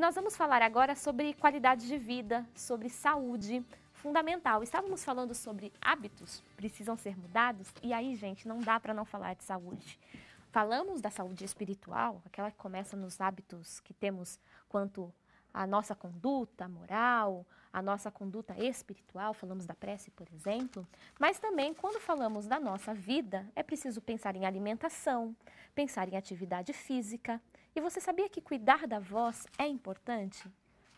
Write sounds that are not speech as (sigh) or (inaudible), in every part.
nós vamos falar agora sobre qualidade de vida, sobre saúde, fundamental. Estávamos falando sobre hábitos, precisam ser mudados, e aí, gente, não dá para não falar de saúde. Falamos da saúde espiritual, aquela que começa nos hábitos que temos quanto à nossa conduta moral, à nossa conduta espiritual, falamos da prece, por exemplo, mas também quando falamos da nossa vida, é preciso pensar em alimentação, pensar em atividade física, e você sabia que cuidar da voz é importante?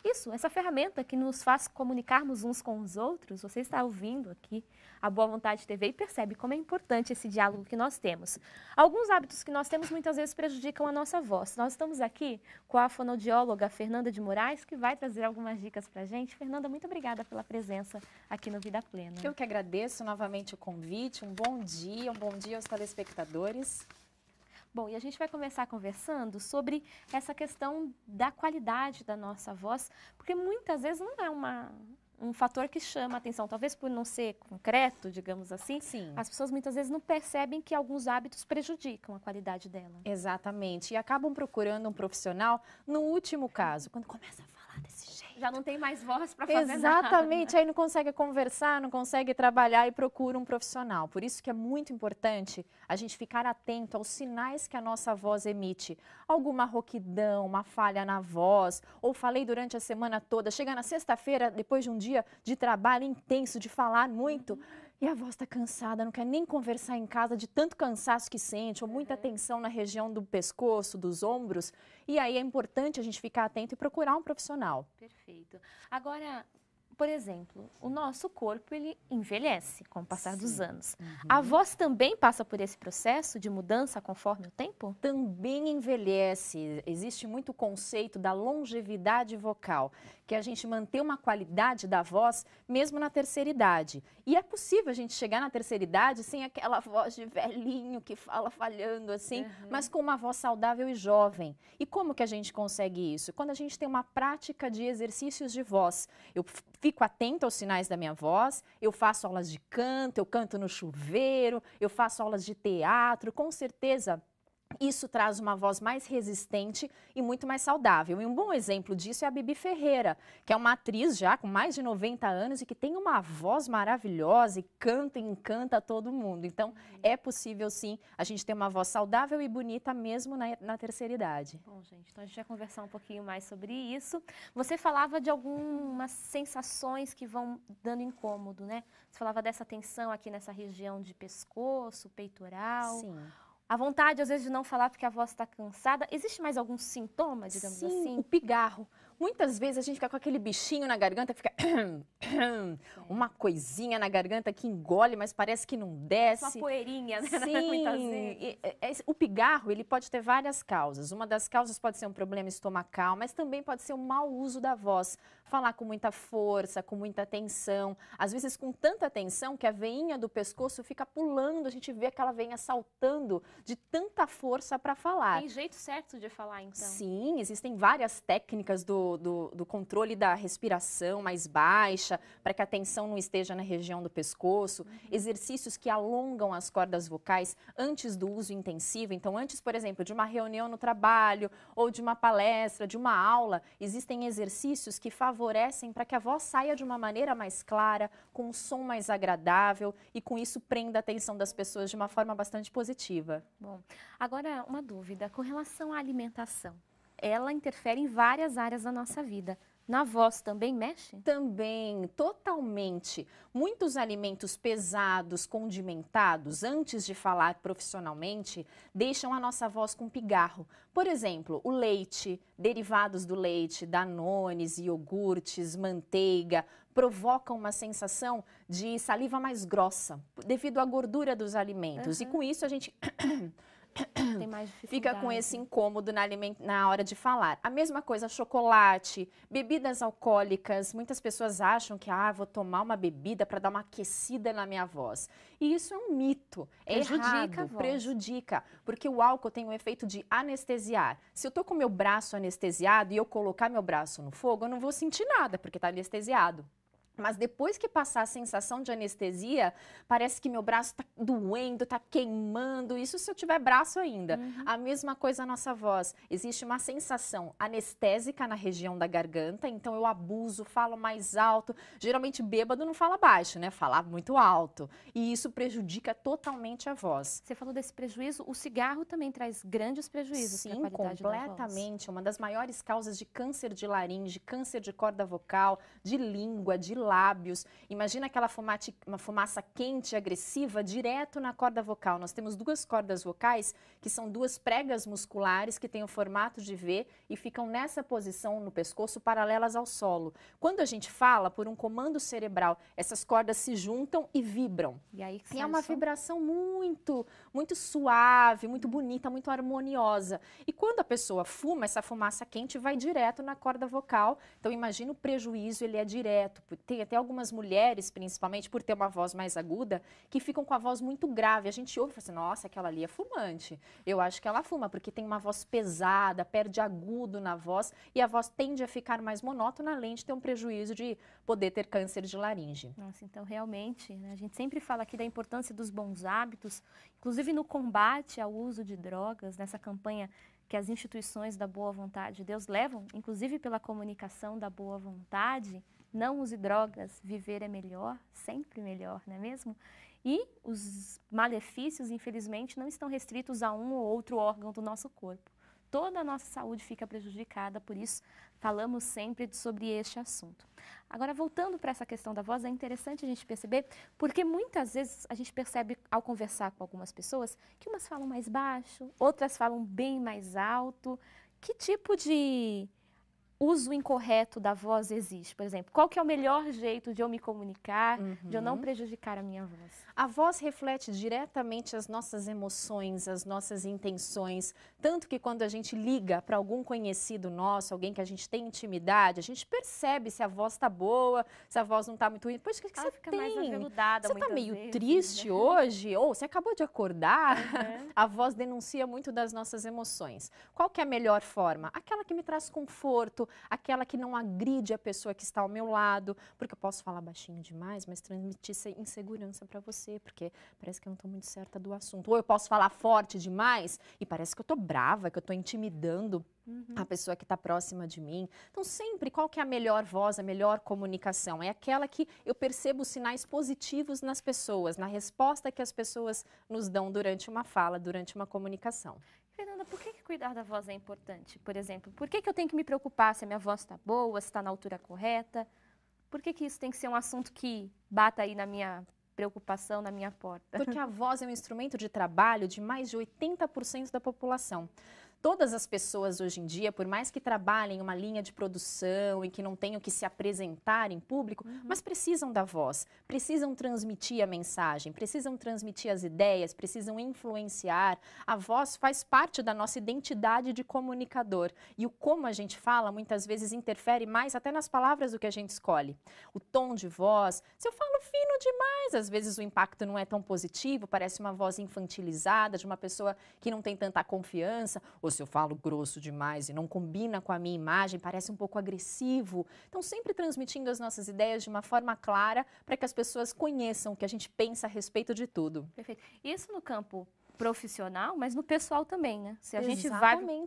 Isso, essa ferramenta que nos faz comunicarmos uns com os outros, você está ouvindo aqui a Boa Vontade TV e percebe como é importante esse diálogo que nós temos. Alguns hábitos que nós temos muitas vezes prejudicam a nossa voz. Nós estamos aqui com a fonodióloga Fernanda de Moraes, que vai trazer algumas dicas para a gente. Fernanda, muito obrigada pela presença aqui no Vida Plena. Eu que agradeço novamente o convite. Um bom dia, um bom dia aos telespectadores. Bom, e a gente vai começar conversando sobre essa questão da qualidade da nossa voz, porque muitas vezes não é uma, um fator que chama a atenção, talvez por não ser concreto, digamos assim, Sim. as pessoas muitas vezes não percebem que alguns hábitos prejudicam a qualidade dela. Exatamente, e acabam procurando um profissional no último caso, quando começa a falar desse jeito. Já não tem mais voz para fazer Exatamente, nada. Né? Exatamente, aí não consegue conversar, não consegue trabalhar e procura um profissional. Por isso que é muito importante a gente ficar atento aos sinais que a nossa voz emite. Alguma rouquidão, uma falha na voz, ou falei durante a semana toda, chega na sexta-feira, depois de um dia de trabalho intenso, de falar muito, uhum e a avó está cansada, não quer nem conversar em casa de tanto cansaço que sente, ou muita uhum. tensão na região do pescoço, dos ombros. E aí é importante a gente ficar atento e procurar um profissional. Perfeito. Agora, por exemplo, o nosso corpo ele envelhece com o passar Sim. dos anos. Uhum. A voz também passa por esse processo de mudança conforme o tempo? Também envelhece. Existe muito conceito da longevidade vocal, que é a gente manter uma qualidade da voz mesmo na terceira idade. E é possível a gente chegar na terceira idade sem aquela voz de velhinho que fala falhando assim, uhum. mas com uma voz saudável e jovem. E como que a gente consegue isso? Quando a gente tem uma prática de exercícios de voz. Eu fico atenta aos sinais da minha voz, eu faço aulas de canto, eu canto no chuveiro, eu faço aulas de teatro, com certeza isso traz uma voz mais resistente e muito mais saudável. E um bom exemplo disso é a Bibi Ferreira, que é uma atriz já com mais de 90 anos e que tem uma voz maravilhosa e canta e encanta todo mundo. Então, uhum. é possível sim a gente ter uma voz saudável e bonita mesmo na, na terceira idade. Bom, gente, então a gente vai conversar um pouquinho mais sobre isso. Você falava de algumas sensações que vão dando incômodo, né? Você falava dessa tensão aqui nessa região de pescoço, peitoral. Sim a vontade, às vezes, de não falar porque a voz está cansada. Existe mais algum sintoma, digamos Sim, assim? O pigarro. Muitas vezes a gente fica com aquele bichinho na garganta, fica (coughs) uma coisinha na garganta que engole, mas parece que não desce. Uma poeirinha, né? (laughs) né Sim. É, o pigarro, ele pode ter várias causas. Uma das causas pode ser um problema estomacal, mas também pode ser o um mau uso da voz. Falar com muita força, com muita tensão, às vezes com tanta tensão que a veinha do pescoço fica pulando, a gente vê aquela veinha saltando de tanta força para falar. Tem jeito certo de falar, então? Sim, existem várias técnicas do do, do, controle da respiração mais baixa, para que a tensão não esteja na região do pescoço, uhum. exercícios que alongam as cordas vocais antes do uso intensivo. Então, antes, por exemplo, de uma reunião no trabalho, ou de uma palestra, de uma aula, existem exercícios que favorecem para que a voz saia de uma maneira mais clara, com um som mais agradável e com isso prenda a atenção das pessoas de uma forma bastante positiva. Bom, agora uma dúvida com relação à alimentação ela interfere em várias áreas da nossa vida. Na voz também mexe? Também, totalmente. Muitos alimentos pesados, condimentados, antes de falar profissionalmente, deixam a nossa voz com pigarro. Por exemplo, o leite, derivados do leite, danones, iogurtes, manteiga, provocam uma sensação de saliva mais grossa, devido à gordura dos alimentos. Uhum. E com isso a gente (coughs) fica com esse incômodo na, aliment... na hora de falar. A mesma coisa, chocolate, bebidas alcoólicas. Muitas pessoas acham que, ah, vou tomar uma bebida para dar uma aquecida na minha voz. E isso é um mito. É prejudica errado, prejudica. Porque o álcool tem o um efeito de anestesiar. Se eu tô com meu braço anestesiado e eu colocar meu braço no fogo, eu não vou sentir nada, porque está anestesiado. Mas depois que passar a sensação de anestesia, parece que meu braço está doendo, está queimando. Isso se eu tiver braço ainda. Uhum. A mesma coisa a nossa voz. Existe uma sensação anestésica na região da garganta, então eu abuso, falo mais alto. Geralmente bêbado não fala baixo, né? Falar muito alto. E isso prejudica totalmente a voz. Você falou desse prejuízo, o cigarro também traz grandes prejuízos. Sim, completamente. Da voz. Uma das maiores causas de câncer de laringe, câncer de corda vocal, de língua, de lábios. Imagina aquela fumate, uma fumaça quente, agressiva, direto na corda vocal. Nós temos duas cordas vocais, que são duas pregas musculares que têm o formato de V e ficam nessa posição no pescoço, paralelas ao solo. Quando a gente fala, por um comando cerebral, essas cordas se juntam e vibram. E aí e é uma vibração muito muito suave, muito bonita, muito harmoniosa. E quando a pessoa fuma, essa fumaça quente vai direto na corda vocal. Então imagina o prejuízo, ele é direto. Tem até algumas mulheres, principalmente por ter uma voz mais aguda, que ficam com a voz muito grave. A gente ouve e fala assim, nossa, aquela ali é fumante. Eu acho que ela fuma, porque tem uma voz pesada, perde agudo na voz e a voz tende a ficar mais monótona, além de ter um prejuízo de poder ter câncer de laringe. Nossa, então realmente, né? a gente sempre fala aqui da importância dos bons hábitos, inclusive inclusive no combate ao uso de drogas, nessa campanha que as instituições da boa vontade de Deus levam, inclusive pela comunicação da boa vontade, não use drogas, viver é melhor, sempre melhor, não é mesmo? E os malefícios, infelizmente, não estão restritos a um ou outro órgão do nosso corpo toda a nossa saúde fica prejudicada, por isso falamos sempre sobre este assunto. Agora, voltando para essa questão da voz, é interessante a gente perceber, porque muitas vezes a gente percebe ao conversar com algumas pessoas que umas falam mais baixo, outras falam bem mais alto. Que tipo de uso incorreto da voz existe? Por exemplo, qual que é o melhor jeito de eu me comunicar, uhum. de eu não uhum. prejudicar a minha voz? A voz reflete diretamente as nossas emoções, as nossas intenções, tanto que quando a gente liga para algum conhecido nosso, alguém que a gente tem intimidade, a gente percebe se a voz está boa, se a voz não está muito... ruim. Pois que, que você fica tem? mais aveludada Você está meio vezes, triste né? hoje? Ou você acabou de acordar? Uhum. A voz denuncia muito das nossas emoções. Qual que é a melhor forma? Aquela que me traz conforto, aquela que não agride a pessoa que está ao meu lado, porque eu posso falar baixinho demais, mas transmitir insegurança para você, porque parece que eu não estou muito certa do assunto. Ou eu posso falar forte demais e parece que eu estou brava, que eu estou intimidando. Uhum. a pessoa que está próxima de mim. Então, sempre, qual que é a melhor voz, a melhor comunicação? É aquela que eu percebo sinais positivos nas pessoas, na resposta que as pessoas nos dão durante uma fala, durante uma comunicação. Fernanda, por que, que, cuidar da voz é importante? Por exemplo, por que, que eu tenho que me preocupar se a minha voz está boa, se está na altura correta? Por que, que isso tem que ser um assunto que bata aí na minha preocupação, na minha porta? Porque a voz é um instrumento de trabalho de mais de 80% da população todas as pessoas hoje em dia, por mais que trabalhem em uma linha de produção e que não tenham que se apresentar em público, uhum. mas precisam da voz, precisam transmitir a mensagem, precisam transmitir as ideias, precisam influenciar. A voz faz parte da nossa identidade de comunicador e o como a gente fala muitas vezes interfere mais até nas palavras do que a gente escolhe. O tom de voz, se eu falo fino demais, às vezes o impacto não é tão positivo, parece uma voz infantilizada de uma pessoa que não tem tanta confiança, ou grosso, eu falo grosso demais e não combina com a minha imagem, parece um pouco agressivo. Então, sempre transmitindo as nossas ideias de uma forma clara para que as pessoas conheçam o que a gente pensa a respeito de tudo. Perfeito. Isso no campo profissional, mas no pessoal também, né? Se a Exatamente.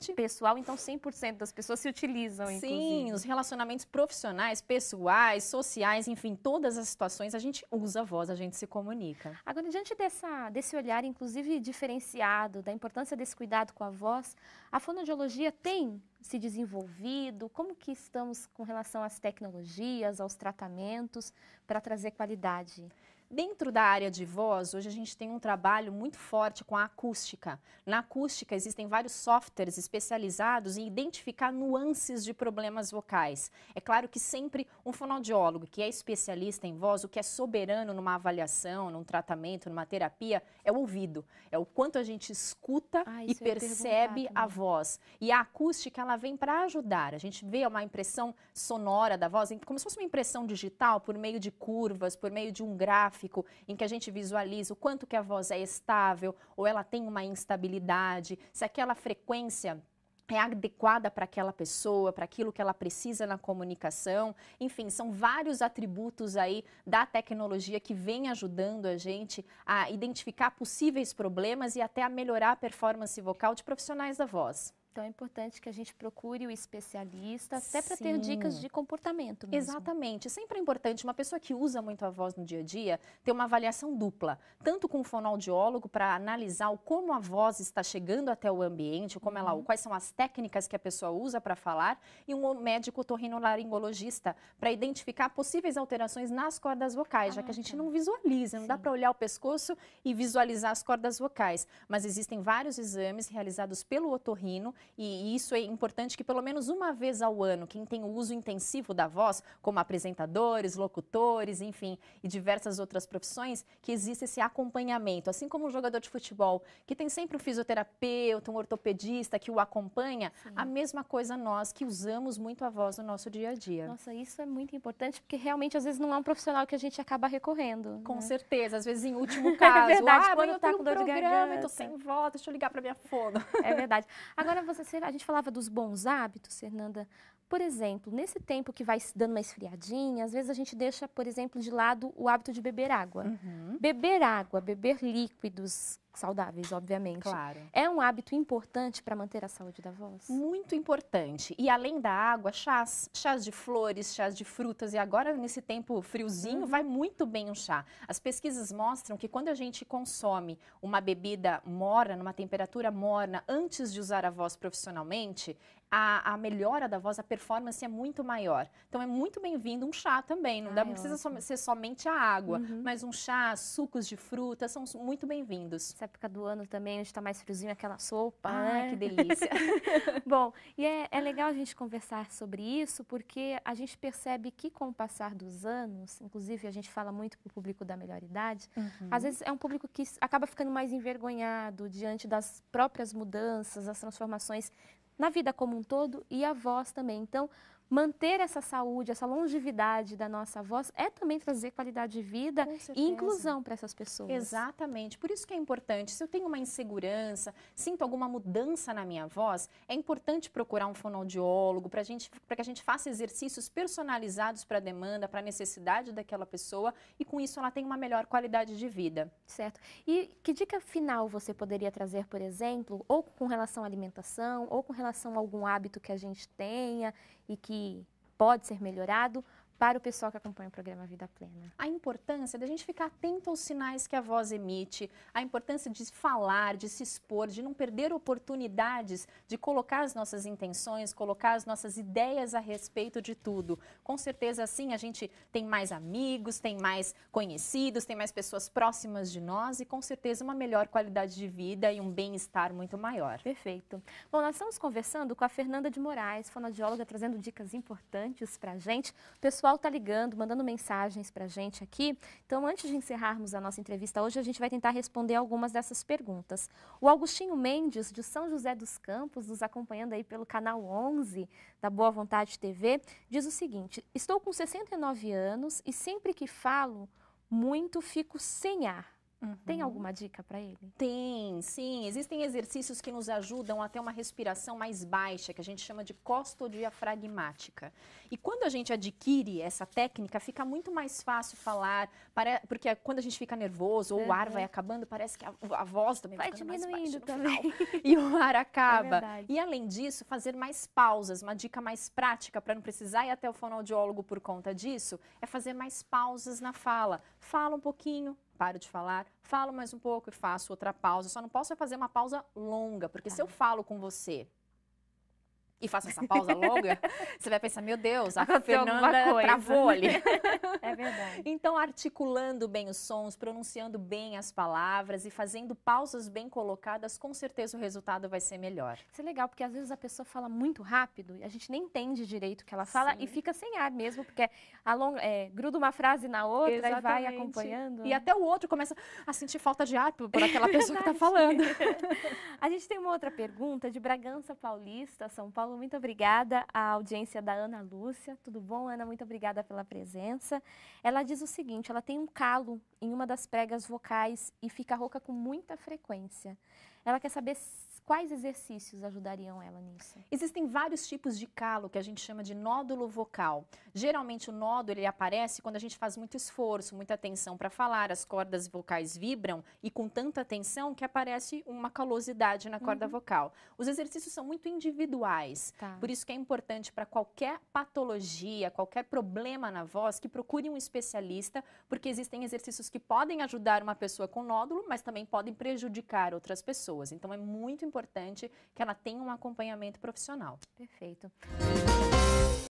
gente vai pro pessoal, então 100% das pessoas se utilizam, Sim, inclusive. os relacionamentos profissionais, pessoais, sociais, enfim, todas as situações a gente usa a voz, a gente se comunica. Agora, diante dessa, desse olhar, inclusive, diferenciado, da importância desse cuidado com a voz, a fonodiologia tem se desenvolvido? Como que estamos com relação às tecnologias, aos tratamentos, para trazer qualidade? Dentro da área de voz, hoje a gente tem um trabalho muito forte com a acústica. Na acústica, existem vários softwares especializados em identificar nuances de problemas vocais. É claro que sempre um fonoaudiólogo que é especialista em voz, o que é soberano numa avaliação, num tratamento, numa terapia, é o ouvido. É o quanto a gente escuta ah, e percebe a voz. E a acústica, ela vem para ajudar. A gente vê uma impressão sonora da voz, como se fosse uma impressão digital, por meio de curvas, por meio de um gráfico gráfico em que a gente visualiza o quanto que a voz é estável ou ela tem uma instabilidade, se aquela frequência é adequada para aquela pessoa, para aquilo que ela precisa na comunicação. Enfim, são vários atributos aí da tecnologia que vem ajudando a gente a identificar possíveis problemas e até a melhorar a performance vocal de profissionais da voz. Então é importante que a gente procure o especialista, até para ter dicas de comportamento mesmo. Exatamente. Sempre é importante uma pessoa que usa muito a voz no dia a dia ter uma avaliação dupla, tanto com o fonoaudiólogo para analisar como a voz está chegando até o ambiente, como ela, uhum. quais são as técnicas que a pessoa usa para falar, e um médico torrinolaringologista para identificar possíveis alterações nas cordas vocais, ah, já que a gente não visualiza, não Sim. dá para olhar o pescoço e visualizar as cordas vocais, mas existem vários exames realizados pelo otorrino e isso é importante que pelo menos uma vez ao ano, quem tem o uso intensivo da voz, como apresentadores, locutores, enfim, e diversas outras profissões, que exista esse acompanhamento, assim como um jogador de futebol, que tem sempre um fisioterapeuta, um ortopedista que o acompanha, Sim. a mesma coisa nós que usamos muito a voz no nosso dia a dia. Nossa, isso é muito importante, porque realmente às vezes não é um profissional que a gente acaba recorrendo. Com né? certeza, às vezes em (laughs) último é caso. é verdade, ah, quando tá eu tá com dor de garganta. Eu tô sem voz, deixa eu ligar para minha fono. É verdade. Agora você a gente falava dos bons hábitos, Fernanda. Por exemplo, nesse tempo que vai dando uma esfriadinha, às vezes a gente deixa, por exemplo, de lado o hábito de beber água. Uhum. Beber água, beber líquidos saudáveis, obviamente. Claro. É um hábito importante para manter a saúde da voz? Muito importante. E além da água, chás, chás de flores, chás de frutas e agora nesse tempo friozinho uhum. vai muito bem um chá. As pesquisas mostram que quando a gente consome uma bebida morna, numa temperatura morna, antes de usar a voz profissionalmente, a, a melhora da voz, a performance é muito maior. Então é muito bem-vindo um chá também, não, Ai, dá, não precisa ser somente a água, uhum. mas um chá, sucos de fruta são muito bem-vindos. Essa época do ano também, onde está mais friozinho, aquela sopa, ah, né, que delícia. (laughs) (laughs) Bom, e é, é legal a gente conversar sobre isso, porque a gente percebe que com o passar dos anos, inclusive a gente fala muito para o público da melhor idade, uhum. às vezes é um público que acaba ficando mais envergonhado diante das próprias mudanças, as transformações na vida como um todo e a voz também. Então, manter essa saúde, essa longevidade da nossa voz é também trazer qualidade de vida e inclusão para essas pessoas. Exatamente. Por isso que é importante. Se eu tenho uma insegurança, sinto alguma mudança na minha voz, é importante procurar um fonoaudiólogo para que a gente faça exercícios personalizados para a demanda, para a necessidade daquela pessoa e com isso ela tem uma melhor qualidade de vida. Certo. E que dica final você poderia trazer, por exemplo, ou com relação à alimentação, ou com relação a algum hábito que a gente tenha e que pode ser melhorado, para o pessoal que acompanha o programa Vida Plena? A importância da gente ficar atento aos sinais que a voz emite, a importância de falar, de se expor, de não perder oportunidades de colocar as nossas intenções, colocar as nossas ideias a respeito de tudo. Com certeza, assim, a gente tem mais amigos, tem mais conhecidos, tem mais pessoas próximas de nós e, com certeza, uma melhor qualidade de vida e um bem-estar muito maior. Perfeito. Bom, nós estamos conversando com a Fernanda de Moraes, fonoaudióloga, trazendo dicas importantes para a gente. Pessoal, pessoal está ligando, mandando mensagens para a gente aqui. Então, antes de encerrarmos a nossa entrevista hoje, a gente vai tentar responder algumas dessas perguntas. O Augustinho Mendes, de São José dos Campos, nos acompanhando aí pelo canal 11 da Boa Vontade TV, diz o seguinte: Estou com 69 anos e sempre que falo muito, fico sem ar. Uhum. Tem alguma dica para ele? Tem, sim. Existem exercícios que nos ajudam até uma respiração mais baixa, que a gente chama de costodiafragmática. E quando a gente adquire essa técnica, fica muito mais fácil falar, porque quando a gente fica nervoso ou uhum. o ar vai uhum. acabando, parece que a, a voz também vai diminuindo também. (laughs) e o ar acaba. É e além disso, fazer mais pausas, uma dica mais prática para não precisar ir até o fonoaudiólogo por conta disso, é fazer mais pausas na fala. Fala um pouquinho, paro de falar, falo mais um pouco e faço outra pausa. Só não posso é fazer uma pausa longa, porque se eu tá. falo com você e faça essa pausa longa, (laughs) você vai pensar, meu Deus, a Aconteceu Fernanda travou ali. (laughs) É verdade. Então, articulando bem os sons, pronunciando bem as palavras e fazendo pausas bem colocadas, com certeza o resultado vai ser melhor. Isso é legal, porque às vezes a pessoa fala muito rápido e a gente nem entende direito o que ela fala Sim. e fica sem ar mesmo, porque é, é gruda uma frase na outra Exatamente. e vai acompanhando. E até o outro começa a sentir falta de ar por, por aquela pessoa que está falando. (laughs) a gente tem uma outra pergunta de Bragança Paulista, São Paulo Paulo, muito obrigada à audiência da Ana Lúcia. Tudo bom, Ana? Muito obrigada pela presença. Ela diz o seguinte: ela tem um calo em uma das pregas vocais e fica rouca com muita frequência. Ela quer saber Quais exercícios ajudariam ela nisso? Existem vários tipos de calo que a gente chama de nódulo vocal. Geralmente o nódulo ele aparece quando a gente faz muito esforço, muita atenção para falar, as cordas vocais vibram e com tanta atenção que aparece uma calosidade na corda uhum. vocal. Os exercícios são muito individuais, tá. por isso que é importante para qualquer patologia, qualquer problema na voz, que procure um especialista, porque existem exercícios que podem ajudar uma pessoa com nódulo, mas também podem prejudicar outras pessoas. Então é muito importante importante que ela tenha um acompanhamento profissional. Perfeito.